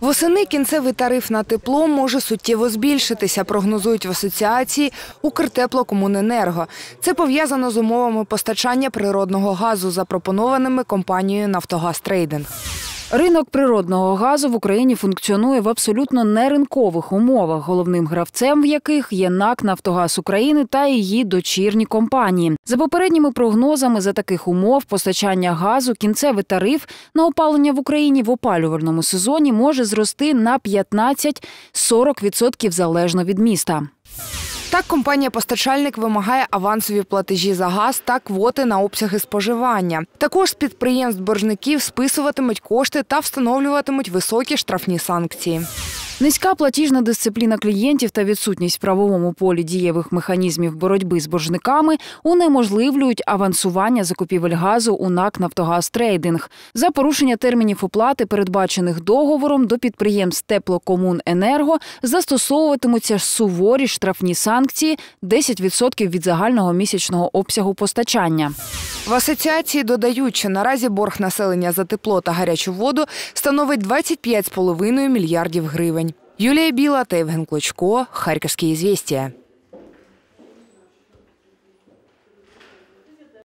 Восени кінцевий тариф на тепло може суттєво збільшитися, прогнозують в асоціації Укртеплокомуненерго. Це пов'язано з умовами постачання природного газу, запропонованими компанією Нафтогаз Трейдинг. Ринок природного газу в Україні функціонує в абсолютно неринкових умовах, головним гравцем в яких є НАК Нафтогаз України та її дочірні компанії. За попередніми прогнозами, за таких умов постачання газу кінцевий тариф на опалення в Україні в опалювальному сезоні може зрости на 15-40% залежно від міста. Так, компанія-постачальник вимагає авансові платежі за газ та квоти на обсяги споживання. Також з підприємств боржників списуватимуть кошти та встановлюватимуть високі штрафні санкції. Низька платіжна дисципліна клієнтів та відсутність в правовому полі дієвих механізмів боротьби з боржниками унеможливлюють авансування закупівель газу у НАК Нафтогаз Трейдинг за порушення термінів оплати, передбачених договором до підприємств теплокомуненерго, застосовуватимуться суворі штрафні санкції 10% від загального місячного обсягу постачання. В асоціації додають, що наразі борг населення за тепло та гарячу воду становить 25,5 мільярдів гривень. Юлія Біла та Євген Клочко Харківські ізвістія.